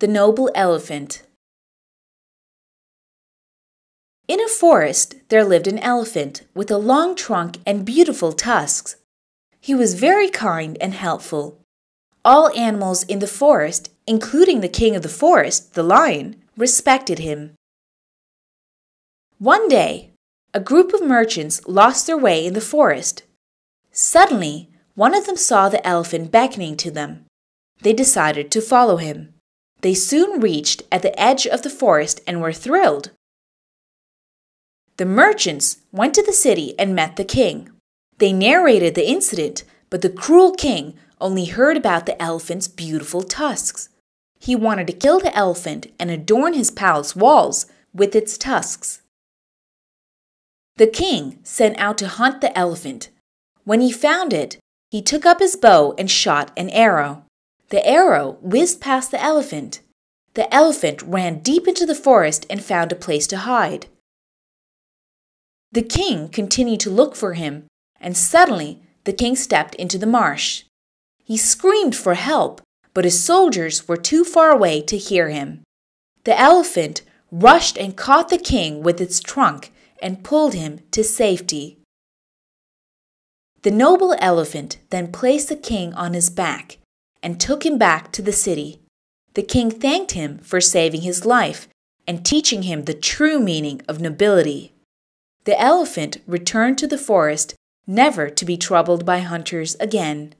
The Noble Elephant In a forest there lived an elephant with a long trunk and beautiful tusks. He was very kind and helpful. All animals in the forest, including the king of the forest, the lion, respected him. One day, a group of merchants lost their way in the forest. Suddenly, one of them saw the elephant beckoning to them. They decided to follow him. They soon reached at the edge of the forest and were thrilled. The merchants went to the city and met the king. They narrated the incident, but the cruel king only heard about the elephant's beautiful tusks. He wanted to kill the elephant and adorn his palace walls with its tusks. The king sent out to hunt the elephant. When he found it, he took up his bow and shot an arrow. The arrow whizzed past the elephant. The elephant ran deep into the forest and found a place to hide. The king continued to look for him, and suddenly the king stepped into the marsh. He screamed for help, but his soldiers were too far away to hear him. The elephant rushed and caught the king with its trunk and pulled him to safety. The noble elephant then placed the king on his back and took him back to the city. The king thanked him for saving his life and teaching him the true meaning of nobility. The elephant returned to the forest, never to be troubled by hunters again.